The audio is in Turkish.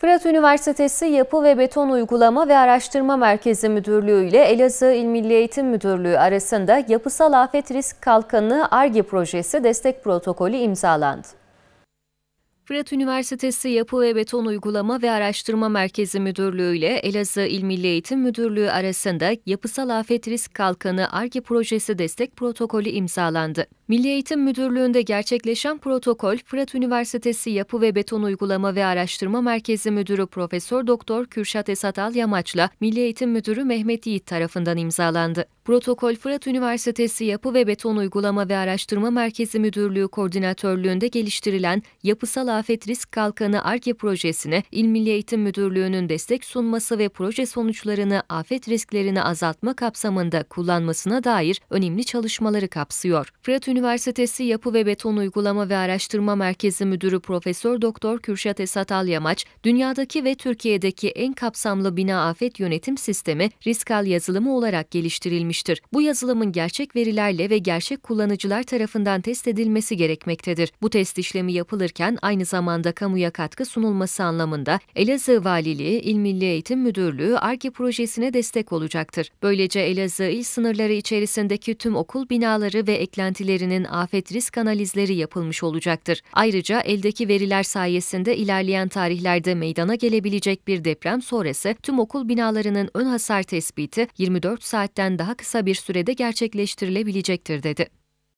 Fırat Üniversitesi Yapı ve Beton Uygulama ve Araştırma Merkezi Müdürlüğü ile Elazığ İl Milli Eğitim Müdürlüğü arasında Yapısal Afet Risk Kalkanı ARGE projesi destek protokolü imzalandı. Fırat Üniversitesi Yapı ve Beton Uygulama ve Araştırma Merkezi Müdürlüğü ile Elazığ İl Milli Eğitim Müdürlüğü arasında Yapısal Afet Risk Kalkanı ARGE projesi destek protokolü imzalandı. Milli Eğitim Müdürlüğü'nde gerçekleşen protokol, Fırat Üniversitesi Yapı ve Beton Uygulama ve Araştırma Merkezi Müdürü Profesör Doktor Kürşat Esat Al Yamaç'la Milli Eğitim Müdürü Mehmet Yiğit tarafından imzalandı. Protokol, Fırat Üniversitesi Yapı ve Beton Uygulama ve Araştırma Merkezi Müdürlüğü koordinatörlüğünde geliştirilen Yapısal Afet Risk Kalkanı ARGE projesine İl Milli Eğitim Müdürlüğü'nün destek sunması ve proje sonuçlarını afet risklerini azaltma kapsamında kullanmasına dair önemli çalışmaları kapsıyor. Fırat Üniversitesi Yapı ve Beton Uygulama ve Araştırma Merkezi Müdürü Profesör Doktor Kürşat Esat Alyamaç, dünyadaki ve Türkiye'deki en kapsamlı bina afet yönetim sistemi Riskal yazılımı olarak geliştirilmiştir. Bu yazılımın gerçek verilerle ve gerçek kullanıcılar tarafından test edilmesi gerekmektedir. Bu test işlemi yapılırken aynı zamanda kamuya katkı sunulması anlamında Elazığ Valiliği, İl Milli Eğitim Müdürlüğü Arke projesine destek olacaktır. Böylece Elazığ il sınırları içerisindeki tüm okul binaları ve eklentilerin Üniversitesi'nin afet risk analizleri yapılmış olacaktır. Ayrıca eldeki veriler sayesinde ilerleyen tarihlerde meydana gelebilecek bir deprem sonrası tüm okul binalarının ön hasar tespiti 24 saatten daha kısa bir sürede gerçekleştirilebilecektir dedi.